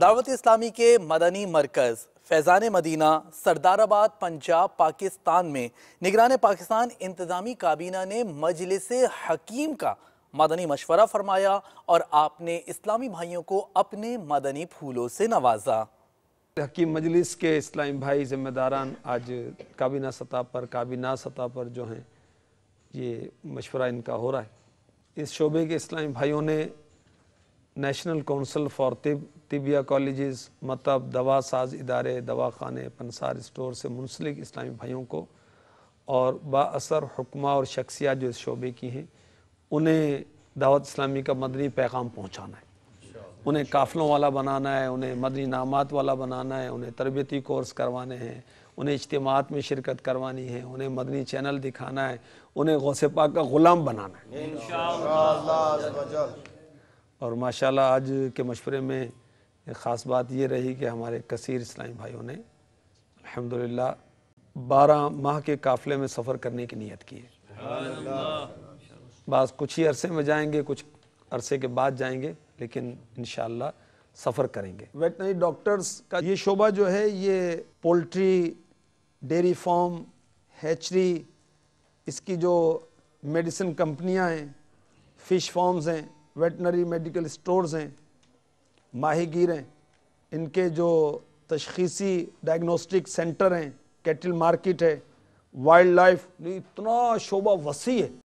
दावत इस्लामी के मदनी मरकज़ फैज़ान मदीना सरदाराबाद पंजाब पाकिस्तान में निगरान पाकिस्तान इंतज़ामी काबीना ने मजलिस हकीम का मदनी मशवरा फरमाया और आपने इस्लामी भाइयों को अपने मदनी फूलों से नवाजा हकीम मजलिस के इस्लामी भाई जिम्मेदारान आज काबीना सतह पर काबीना सतह पर जो हैं ये मशवरा इनका हो रहा है इस शोबे के इस्लामी भाइयों ने नेशनल काउंसिल फॉर तिब तिबिया कॉलेजेस मतब दवा साज इदारे दवा खाने पंसार स्टोर से मुंसलिक इस्लामी भाइयों को और बासर हुक्मा और शख्सियात जो इस शोबे की हैं उन्हें दावत इस्लामी का मदनी पैगाम पहुँचाना है उन्हें काफलों वाला बनाना है उन्हें मदनी नामात वाला बनाना है उन्हें तरबती कोर्स करवाने हैं उन्हें इज्तम में शिरकत करवानी है उन्हें मदनी चैनल दिखाना है उन्हें गौसे पाक का ग़ुलाम बनाना है और माशाल्लाह आज के मशवरे में ख़ास बात ये रही कि हमारे कसीर इस्लामी भाइयों ने अल्हम्दुलिल्लाह बारह माह के काफ़िले में सफ़र करने की नीयत की है बस कुछ ही अरसे में जाएंगे कुछ अरसे के बाद जाएंगे लेकिन इन सफ़र करेंगे वेटनरी डॉक्टर्स का ये शोबा जो है ये पोल्ट्री डेरी फार्म हैचरी इसकी जो मेडिसिन कंपनियां हैं फ़िश फॉर्म्स हैं वेटनरी मेडिकल स्टोर्स हैं माही हैं इनके जो तशखीसी डायग्नोस्टिक सेंटर हैं कैटल मार्केट है वाइल्ड लाइफ इतना शोबा वसी है